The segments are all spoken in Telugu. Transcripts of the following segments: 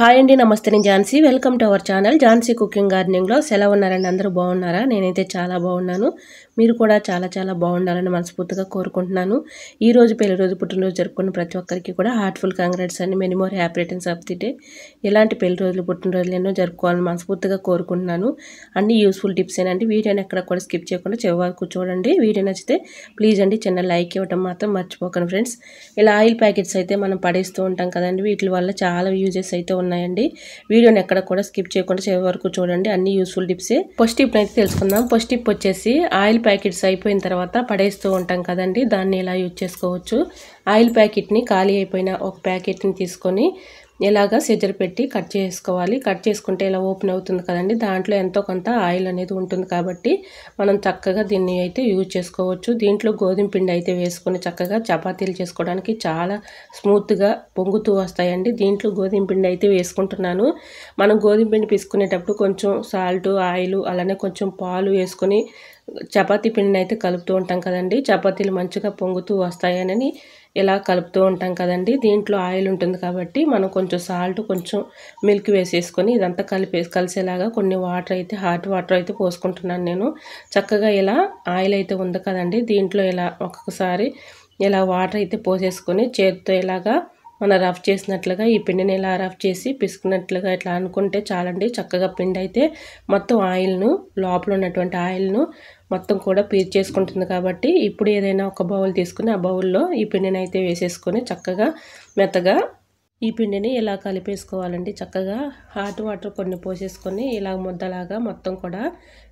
హాయ్ అండి నమస్తే నేను Jhansi welcome to our channel Jhansi cooking గార్డెనింగ్లో సెలవు ఉన్నారండి అందరూ బాగున్నారా నేనైతే చాలా బాగున్నాను మీరు కూడా చాలా చాలా బాగుండాలని మనస్ఫూర్తిగా కోరుకుంటున్నాను ఈ రోజు పెళ్లి రోజు పుట్టినరోజు జరుపుకున్న ప్రతి ఒక్కరికి కూడా హార్ట్ఫుల్ కాంగ్రెట్స్ అండి many more happy returns of the day ఇలాంటి పెళ్లి రోజులు పుట్టినరోజులు ఎన్నో జరుపుకోవాలని మనస్ఫూర్తిగా కోరుకుంటున్నాను అన్ని యూస్ఫుల్ టిప్స్ ఏనండి వీడియోని ఎక్కడ కూడా స్కిప్ చేయకుండా చివరకు చూడండి వీడియో నచ్చితే ప్లీజ్ అండి చిన్న లైక్ ఇవ్వడం మాత్రం మర్చిపోకండి ఫ్రెండ్స్ ఇలా ఆయిల్ ప్యాకెట్స్ అయితే మనం పడేస్తూ ఉంటాం కదండి వీటి వల్ల చాలా యూజెస్ అయితే ఉన్నాయి ఉన్నాయండి వీడియోని ఎక్కడ కూడా స్కిప్ చేయకుండా చివరి వరకు చూడండి అన్ని యూస్ఫుల్ టిప్సే ఫస్ట్ టిప్ అయితే తెలుసుకుందాం ఫస్ట్ టిప్ వచ్చేసి ఆయిల్ ప్యాకెట్స్ అయిపోయిన తర్వాత పడేస్తూ ఉంటాం కదండి దాన్ని ఇలా యూజ్ చేసుకోవచ్చు ఆయిల్ ప్యాకెట్ని ఖాళీ అయిపోయిన ఒక ప్యాకెట్ని తీసుకొని ఇలాగ సిజర్ పెట్టి కట్ చేసుకోవాలి కట్ చేసుకుంటే ఇలా ఓపెన్ అవుతుంది కదండి దాంట్లో ఎంతో కొంత ఆయిల్ అనేది ఉంటుంది కాబట్టి మనం చక్కగా దీన్ని అయితే యూజ్ చేసుకోవచ్చు దీంట్లో గోధుమ పిండి అయితే వేసుకొని చక్కగా చపాతీలు చేసుకోవడానికి చాలా స్మూత్గా పొంగుతూ వస్తాయండి దీంట్లో గోధుమ పిండి అయితే వేసుకుంటున్నాను మనం గోధుమ పిండి తీసుకునేటప్పుడు కొంచెం సాల్ట్ ఆయిల్ అలానే కొంచెం పాలు వేసుకొని చపాతీ పిండిని అయితే కలుపుతూ ఉంటాం కదండి చపాతీలు మంచిగా పొంగుతూ వస్తాయని ఇలా కలుపుతూ ఉంటాం కదండి దీంట్లో ఆయిల్ ఉంటుంది కాబట్టి మనం కొంచెం సాల్ట్ కొంచెం మిల్క్ వేసేసుకొని ఇదంతా కలిపే కలిసేలాగా కొన్ని వాటర్ అయితే హాట్ వాటర్ అయితే పోసుకుంటున్నాను నేను చక్కగా ఇలా ఆయిల్ అయితే ఉంది కదండి దీంట్లో ఇలా ఒక్కొక్కసారి ఇలా వాటర్ అయితే పోసేసుకొని చేతితో ఇలాగా మనం రఫ్ చేసినట్లుగా ఈ పిండిని ఇలా రఫ్ చేసి పిసుకున్నట్లుగా ఇట్లా అనుకుంటే చాలండి చక్కగా పిండి అయితే మొత్తం ఆయిల్ను లోపల ఉన్నటువంటి ఆయిల్ను మొత్తం కూడా చేసుకుంటుంది కాబట్టి ఇప్పుడు ఏదైనా ఒక బౌల్ తీసుకుని ఆ బౌల్లో ఈ పిండిని అయితే వేసేసుకొని చక్కగా మెత్తగా ఈ పిండిని ఇలా కలిపేసుకోవాలండి చక్కగా హాట్ వాటర్ కొన్ని పోసేసుకొని ఇలా ముద్దలాగా మొత్తం కూడా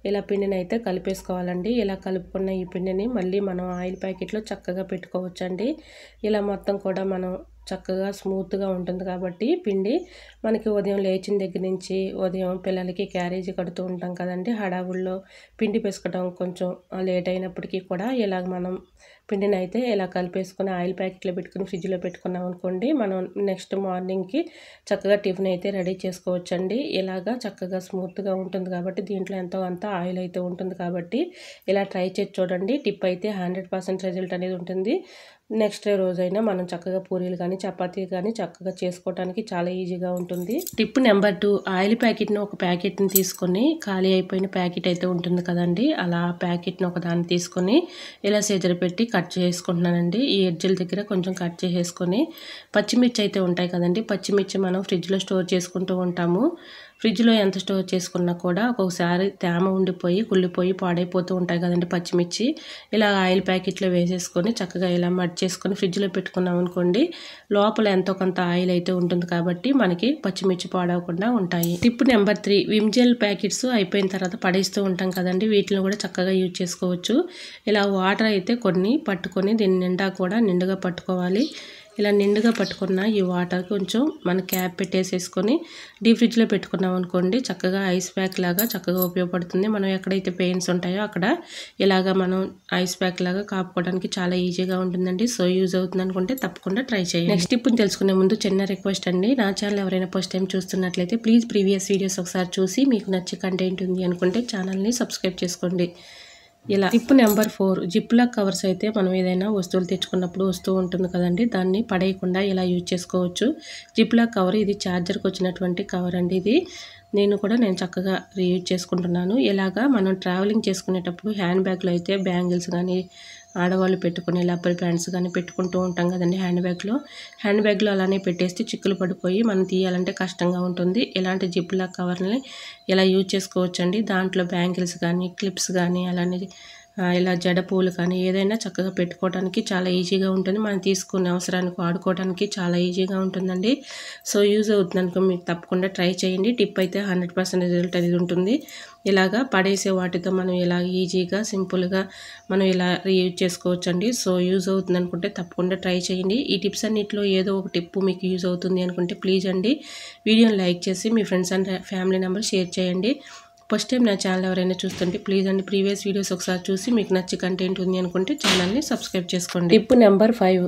ఇలా పిండిని అయితే కలిపేసుకోవాలండి ఇలా కలుపుకున్న ఈ పిండిని మళ్ళీ మనం ఆయిల్ ప్యాకెట్లో చక్కగా పెట్టుకోవచ్చండి ఇలా మొత్తం కూడా మనం చక్కగా స్మూత్గా ఉంటుంది కాబట్టి పిండి మనకి ఉదయం లేచిన దగ్గర నుంచి ఉదయం పిల్లలకి క్యారేజీ కడుతూ ఉంటాం కదండి హడావుల్లో పిండి పిసకడం కొంచెం లేట్ అయినప్పటికీ కూడా ఇలాగ మనం పిండిని అయితే ఇలా కలిపేసుకుని ఆయిల్ ప్యాకెట్లో పెట్టుకుని ఫ్రిడ్జ్లో పెట్టుకున్నాం అనుకోండి మనం నెక్స్ట్ మార్నింగ్కి చక్కగా టిఫిన్ అయితే రెడీ చేసుకోవచ్చండి ఇలాగా చక్కగా స్మూత్గా ఉంటుంది కాబట్టి దీంట్లో ఎంతో అంత ఆయిల్ అయితే ఉంటుంది కాబట్టి ఇలా ట్రై చేసి చూడండి టిప్ అయితే హండ్రెడ్ రిజల్ట్ అనేది ఉంటుంది నెక్స్ట్ డే రోజైనా మనం చక్కగా పూరీలు కానీ చపాతీ కానీ చక్కగా చేసుకోవడానికి చాలా ఈజీగా ఉంటుంది టిప్ నెంబర్ టూ ఆయిల్ ప్యాకెట్ను ఒక ప్యాకెట్ని తీసుకొని ఖాళీ అయిపోయిన ప్యాకెట్ అయితే ఉంటుంది కదండి అలా ప్యాకెట్ని ఒక దాన్ని తీసుకొని ఇలా సేజర్ పెట్టి కట్ చేసుకుంటున్నానండి ఈ ఎడ్జల దగ్గర కొంచెం కట్ చేసేసుకొని పచ్చిమిర్చి అయితే ఉంటాయి కదండి పచ్చిమిర్చి మనం ఫ్రిడ్జ్లో స్టోర్ చేసుకుంటూ ఉంటాము ఫ్రిడ్జ్లో ఎంత స్టోర్ చేసుకున్నా కూడా ఒక్కొక్కసారి తేమ ఉండిపోయి కుళ్ళిపోయి పాడైపోతూ ఉంటాయి కదండి పచ్చిమిర్చి ఇలా ఆయిల్ ప్యాకెట్లో వేసేసుకొని చక్కగా ఇలా మడ్ చేసుకొని ఫ్రిడ్జ్లో పెట్టుకున్నాం అనుకోండి లోపల ఎంతో కొంత ఆయిల్ అయితే ఉంటుంది కాబట్టి మనకి పచ్చిమిర్చి పాడవకుండా ఉంటాయి tip number three Vim gel packets అయిపోయిన తర్వాత పడేస్తూ ఉంటాం కదండి వీటిని కూడా చక్కగా యూజ్ చేసుకోవచ్చు ఇలా వాటర్ అయితే కొన్ని పట్టుకొని దీని నిండా కూడా నిండుగా పట్టుకోవాలి ఇలా నిండుగా పట్టుకున్న ఈ వాటర్ కొంచెం మన క్యాప్ పెట్టేసేసుకొని డీప్ ఫ్రిడ్జ్లో పెట్టుకున్నాం అనుకోండి చక్కగా ఐస్ ప్యాక్ లాగా చక్కగా ఉపయోగపడుతుంది మనం ఎక్కడైతే పెయిన్స్ ఉంటాయో అక్కడ ఇలాగా మనం ఐస్ ప్యాక్ లాగా కాపుకోవడానికి చాలా ఈజీగా ఉంటుందండి సో యూజ్ అవుతుంది అనుకుంటే తప్పకుండా ట్రై చేయండి నెక్స్ట్ ఇప్పుడు తెలుసుకునే ముందు చిన్న రిక్వెస్ట్ అండి నా ఛానల్ ఎవరైనా ఫస్ట్ టైం చూస్తున్నట్లయితే ప్లీజ్ ప్రీవియస్ వీడియోస్ ఒకసారి చూసి మీకు నచ్చే కంటెంట్ ఉంది అనుకుంటే ఛానల్ని సబ్స్క్రైబ్ చేసుకోండి ఇలా tip number four zip lock covers అయితే మనం ఏదైనా వస్తువులు తెచ్చుకున్నప్పుడు వస్తూ ఉంటుంది కదండి దాన్ని పడేయకుండా ఇలా యూజ్ చేసుకోవచ్చు జిప్ లాక్ కవర్ ఇది ఛార్జర్కి వచ్చినటువంటి కవర్ అండి ఇది నేను కూడా నేను చక్కగా రీయూజ్ చేసుకుంటున్నాను ఇలాగా మనం ట్రావెలింగ్ చేసుకునేటప్పుడు హ్యాండ్ బ్యాగ్లో అయితే బ్యాంగిల్స్ కానీ ఆడవాళ్ళు పెట్టుకునే లేకపోతే ప్యాంట్స్ కానీ పెట్టుకుంటూ ఉంటాం కదండి హ్యాండ్ బ్యాగ్లో హ్యాండ్ బ్యాగ్లో అలానే పెట్టేస్తే చిక్కులు పడిపోయి మనం తీయాలంటే కష్టంగా ఉంటుంది ఇలాంటి జిప్పుల కవర్ని ఇలా యూజ్ చేసుకోవచ్చండి దాంట్లో బ్యాంగిల్స్ కానీ క్లిప్స్ కానీ అలానే ఇలా జడ పూలు కానీ ఏదైనా చక్కగా పెట్టుకోవడానికి చాలా ఈజీగా ఉంటుంది మనం తీసుకునే అవసరానికి వాడుకోవడానికి చాలా ఈజీగా ఉంటుందండి సో యూజ్ అవుతుంది అనుకో మీకు తప్పకుండా ట్రై చేయండి టిప్ అయితే హండ్రెడ్ రిజల్ట్ అనేది ఉంటుంది ఇలాగా పడేసే వాటితో మనం ఇలా ఈజీగా సింపుల్గా మనం ఇలా రీయూజ్ చేసుకోవచ్చండి సో యూజ్ అవుతుంది అనుకుంటే తప్పకుండా ట్రై చేయండి ఈ టిప్స్ అన్నింటిలో ఏదో ఒక టిప్ మీకు యూజ్ అవుతుంది అనుకుంటే ప్లీజ్ అండి వీడియోని లైక్ చేసి మీ friends and family number share చేయండి ఫస్ట్ టైం నా ఛానల్ ఎవరైనా చూస్తుంటే ప్లీజ్ అండి ప్రీవియస్ వీడియోస్ ఒకసారి చూసి మీకు నచ్చి కంటెంట్ ఉంది అనుకుంటే ఛానల్ని సబ్స్క్రైబ్ చేసుకోండి టిప్ నెంబర్ ఫైవ్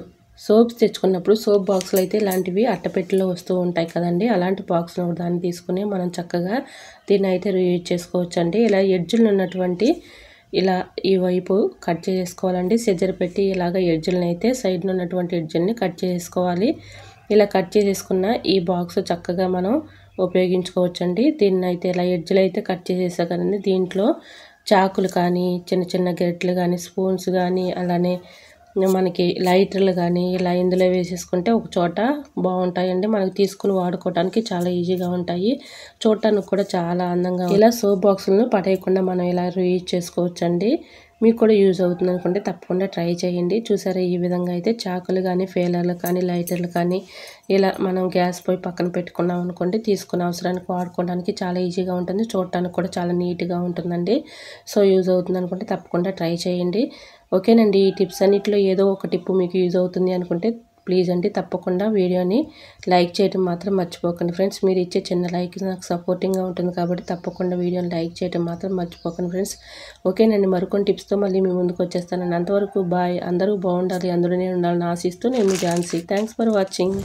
సోప్స్ తెచ్చుకున్నప్పుడు సోప్ బాక్స్లు అయితే ఇలాంటివి అట్టపెట్టెలో వస్తూ ఉంటాయి కదండి అలాంటి బాక్స్ను దాన్ని తీసుకుని మనం చక్కగా దీన్ని అయితే యూజ్ అండి ఇలా ఎడ్జులు ఉన్నటువంటి ఇలా ఈ వైపు కట్ చేసుకోవాలండి సెజర్ పెట్టి ఇలాగ ఎడ్జులను అయితే సైడ్న ఉన్నటువంటి ఎడ్జుల్ని కట్ చేసుకోవాలి ఇలా కట్ చేసేసుకున్న ఈ బాక్స్ చక్కగా మనం ఉపయోగించుకోవచ్చండి దీన్ని అయితే ఇలా ఎడ్జ్లు అయితే కట్ చేసేసా కదండి దీంట్లో చాకులు కానీ చిన్న చిన్న గెరెట్లు కానీ స్పూన్స్ కానీ అలానే మనకి లైటర్లు కానీ ఇలా ఇందులో వేసేసుకుంటే ఒక చోట బాగుంటాయండి మనకి తీసుకుని వాడుకోవడానికి చాలా ఈజీగా ఉంటాయి చూడటానికి కూడా చాలా అందంగా ఇలా సోప్ బాక్సులను పడేయకుండా మనం ఇలా యూజ్ చేసుకోవచ్చండి మీకు కూడా యూజ్ అవుతుంది అనుకుంటే తప్పకుండా ట్రై చేయండి చూసారా ఈ విధంగా అయితే చాకులు కానీ ఫేలర్లు కానీ లైటర్లు కానీ ఇలా మనం గ్యాస్ పోయి పక్కన పెట్టుకున్నాం అనుకోండి తీసుకున్న అవసరానికి వాడుకోవడానికి చాలా ఈజీగా ఉంటుంది చూడటానికి కూడా చాలా నీట్గా ఉంటుందండి సో యూజ్ అవుతుంది అనుకుంటే తప్పకుండా ట్రై చేయండి ఓకేనండి ఈ టిప్స్ అన్నింటిలో ఏదో ఒక టిప్పు మీకు యూజ్ అవుతుంది అనుకుంటే ప్లీజ్ అండి తప్పకుండా వీడియోని లైక్ చేయడం మాత్రం మర్చిపోకండి ఫ్రెండ్స్ మీరు ఇచ్చే చిన్న లైక్ నాకు సపోర్టింగ్గా ఉంటుంది కాబట్టి తప్పకుండా వీడియోని లైక్ చేయడం మాత్రం మర్చిపోకండి ఫ్రెండ్స్ ఓకేనండి మరికొన్ని టిప్స్తో మళ్ళీ మీ ముందుకు వచ్చేస్తానండి అంతవరకు బాయ్ అందరూ బాగుండాలి అందులోనే ఉండాలని ఆశిస్తూ నేను మీ ఝాన్సీ థ్యాంక్స్ ఫర్ వాచింగ్